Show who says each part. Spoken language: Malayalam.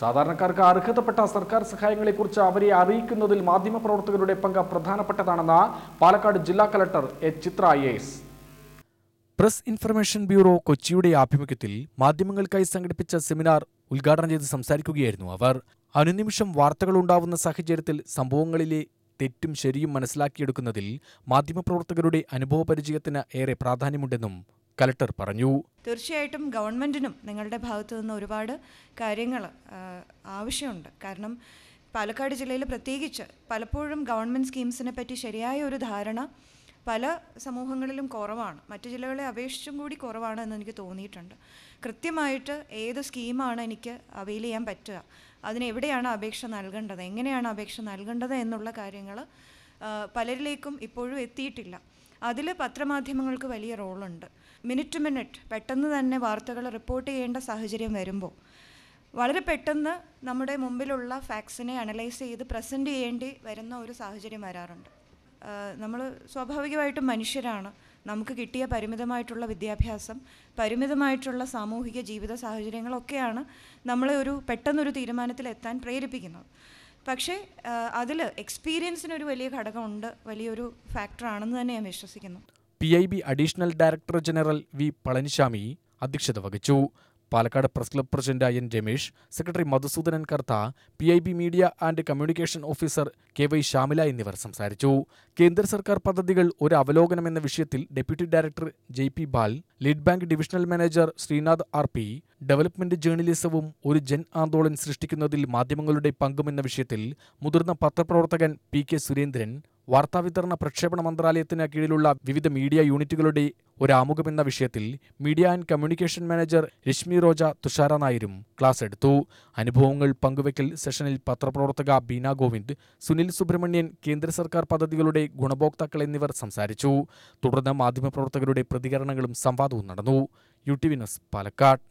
Speaker 1: സാധാരണക്കാർക്ക് അർഹതപ്പെട്ട സർക്കാർ സഹായങ്ങളെക്കുറിച്ച് അവരെ അറിയിക്കുന്നതിൽ മാധ്യമപ്രവർത്തകരുടെ പങ്ക് പ്രധാനപ്പെട്ടതാണെന്ന് പാലക്കാട് ജില്ലാ collector A Chitra I press information bureau കൊച്ചിയുടെ ആഭിമുഖ്യത്തിൽ മാധ്യമങ്ങൾക്കായി സംഘടിപ്പിച്ച സെമിനാർ ഉദ്ഘാടനം ചെയ്ത് സംസാരിക്കുകയായിരുന്നു അവർ അനുനിമിഷം വാർത്തകളുണ്ടാവുന്ന സാഹചര്യത്തിൽ സംഭവങ്ങളിലെ തെറ്റും ശരിയും മനസ്സിലാക്കിയെടുക്കുന്നതിൽ മാധ്യമപ്രവർത്തകരുടെ അനുഭവപരിചയത്തിന് ഏറെ പ്രാധാന്യമുണ്ടെന്നും കലക്ടർ പറഞ്ഞു
Speaker 2: തീർച്ചയായിട്ടും ഗവൺമെന്റിനും നിങ്ങളുടെ ഭാഗത്തു നിന്ന് ഒരുപാട് കാര്യങ്ങൾ ആവശ്യമുണ്ട് കാരണം പാലക്കാട് ജില്ലയിൽ പ്രത്യേകിച്ച് പലപ്പോഴും ഗവൺമെന്റ് സ്കീംസിനെ പറ്റി ശരിയായ ഒരു ധാരണ പല സമൂഹങ്ങളിലും കുറവാണ് മറ്റു ജില്ലകളെ അപേക്ഷിച്ചും കൂടി കുറവാണ് എന്ന് എനിക്ക് തോന്നിയിട്ടുണ്ട് കൃത്യമായിട്ട് ഏത് സ്കീമാണ് എനിക്ക് അവെയിൽ ചെയ്യാൻ പറ്റുക അതിനെവിടെയാണ് എവിടെയാണ് അപേക്ഷ നൽകേണ്ടത് എങ്ങനെയാണ് അപേക്ഷ നൽകേണ്ടത് എന്നുള്ള കാര്യങ്ങൾ പലരിലേക്കും ഇപ്പോഴും എത്തിയിട്ടില്ല അതിൽ പത്രമാധ്യമങ്ങൾക്ക് വലിയ റോളുണ്ട് മിനിറ്റ് ടു മിനിറ്റ് പെട്ടെന്ന് തന്നെ വാർത്തകൾ റിപ്പോർട്ട് ചെയ്യേണ്ട സാഹചര്യം വരുമ്പോൾ വളരെ പെട്ടെന്ന് നമ്മുടെ മുമ്പിലുള്ള ഫാക്സിനെ അനലൈസ് ചെയ്ത് പ്രസൻറ്റ് ചെയ്യേണ്ടി വരുന്ന ഒരു സാഹചര്യം വരാറുണ്ട് നമ്മൾ സ്വാഭാവികമായിട്ടും മനുഷ്യരാണ് നമുക്ക് കിട്ടിയ പരിമിതമായിട്ടുള്ള വിദ്യാഭ്യാസം പരിമിതമായിട്ടുള്ള സാമൂഹിക ജീവിത സാഹചര്യങ്ങളൊക്കെയാണ് നമ്മളെ ഒരു പെട്ടെന്നൊരു തീരുമാനത്തിലെത്താൻ പ്രേരിപ്പിക്കുന്നത് പക്ഷേ അതിൽ എക്സ്പീരിയൻസിനൊരു വലിയ ഘടകമുണ്ട് വലിയൊരു ഫാക്ടറാണെന്ന് തന്നെ ഞാൻ വിശ്വസിക്കുന്നു
Speaker 1: P I B additional director general V Palaniswami അധ്യക്ഷത വഹിച്ചു Palakkad press club president N Ramesh secretary Madhusoodanan Kartha P I B media and communication officer K Y Shyamila എന്നിവർ സംസാരിച്ചു കേന്ദ്ര സർക്കാർ പദ്ധതികൾ ഒരു അവലോകനം എന്ന വിഷയത്തിൽ deputy director J P Bal lead bank divisional manager Sreenath R P development ജേർണലിസവും ഒരു ജൻ ആന്തോളൻ സൃഷ്ടിക്കുന്നതിൽ മാധ്യമങ്ങളുടെ പങ്കും എന്ന വിഷയത്തിൽ മുതിർന്ന പത്രപ്രവർത്തകൻ പി കെ സുരേന്ദ്രൻ വാർത്താവിതരണ പ്രക്ഷേപണ മന്ത്രാലയത്തിന് കീഴിലുള്ള വിവിധ മീഡിയ യൂണിറ്റുകളുടെ ഒരാമുഖം എന്ന വിഷയത്തിൽ media and communication manager Rashmi Roja Thushara നായരും ക്ലാസ് എടുത്തു അനുഭവങ്ങൾ പങ്കുവയ്ക്കൽ സെഷനിൽ പത്രപ്രവർത്തക ബീന ഗോവിന്ദ് സുനിൽ സുബ്രഹ്മണ്യൻ കേന്ദ്ര സർക്കാർ പദ്ധതികളുടെ ഗുണഭോക്താക്കൾ എന്നിവർ സംസാരിച്ചു തുടർന്ന് മാധ്യമപ്രവർത്തകരുടെ പ്രതികരണങ്ങളും സംവാദവും നടന്നു യു ടി വിനസ് പാലക്കാട്